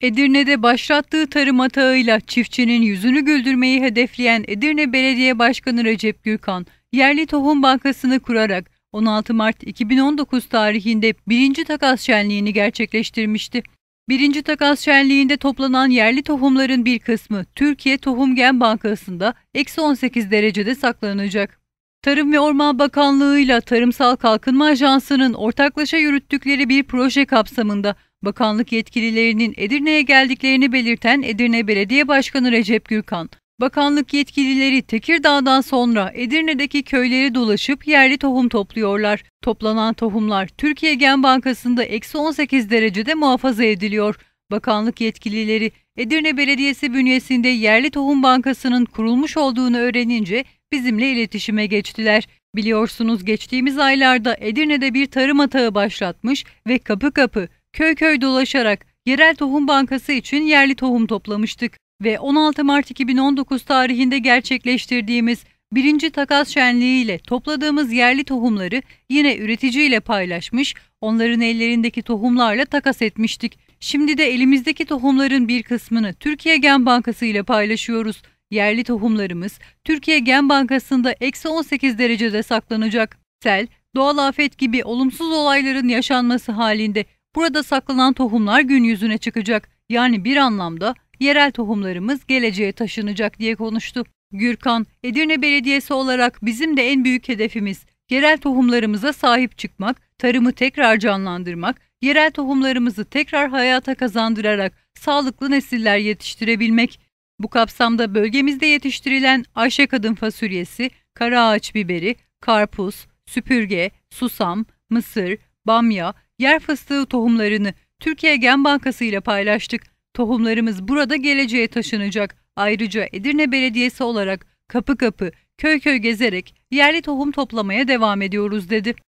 Edirne'de başlattığı tarım atağıyla çiftçinin yüzünü güldürmeyi hedefleyen Edirne Belediye Başkanı Recep Gürkan, yerli tohum bankasını kurarak 16 Mart 2019 tarihinde birinci takas şenliğini gerçekleştirmişti. Birinci takas şenliğinde toplanan yerli tohumların bir kısmı Türkiye Tohum Gen Bankası'nda eksi 18 derecede saklanacak. Tarım ve Orman Bakanlığı ile Tarımsal Kalkınma Ajansı'nın ortaklaşa yürüttükleri bir proje kapsamında Bakanlık yetkililerinin Edirne'ye geldiklerini belirten Edirne Belediye Başkanı Recep Gürkan, bakanlık yetkilileri Tekirdağ'dan sonra Edirne'deki köyleri dolaşıp yerli tohum topluyorlar. Toplanan tohumlar Türkiye Gen Bankası'nda eksi 18 derecede muhafaza ediliyor. Bakanlık yetkilileri Edirne Belediyesi bünyesinde Yerli Tohum Bankası'nın kurulmuş olduğunu öğrenince bizimle iletişime geçtiler. Biliyorsunuz geçtiğimiz aylarda Edirne'de bir tarım atağı başlatmış ve kapı kapı köy köy dolaşarak yerel tohum bankası için yerli tohum toplamıştık ve 16 Mart 2019 tarihinde gerçekleştirdiğimiz birinci takas şenliği ile topladığımız yerli tohumları yine üreticiyle paylaşmış, onların ellerindeki tohumlarla takas etmiştik. Şimdi de elimizdeki tohumların bir kısmını Türkiye Gen Bankası ile paylaşıyoruz. Yerli tohumlarımız Türkiye Gen Bankası'nda eksi 18 derecede saklanacak. Sel, doğal afet gibi olumsuz olayların yaşanması halinde Burada saklanan tohumlar gün yüzüne çıkacak. Yani bir anlamda yerel tohumlarımız geleceğe taşınacak diye konuştu. Gürkan, Edirne Belediyesi olarak bizim de en büyük hedefimiz yerel tohumlarımıza sahip çıkmak, tarımı tekrar canlandırmak, yerel tohumlarımızı tekrar hayata kazandırarak sağlıklı nesiller yetiştirebilmek. Bu kapsamda bölgemizde yetiştirilen Ayşe Kadın fasulyesi, kara ağaç biberi, karpuz, süpürge, susam, mısır, bamya, yer fıstığı tohumlarını Türkiye Gen Bankası ile paylaştık. Tohumlarımız burada geleceğe taşınacak. Ayrıca Edirne Belediyesi olarak kapı kapı, köy köy gezerek yerli tohum toplamaya devam ediyoruz dedi.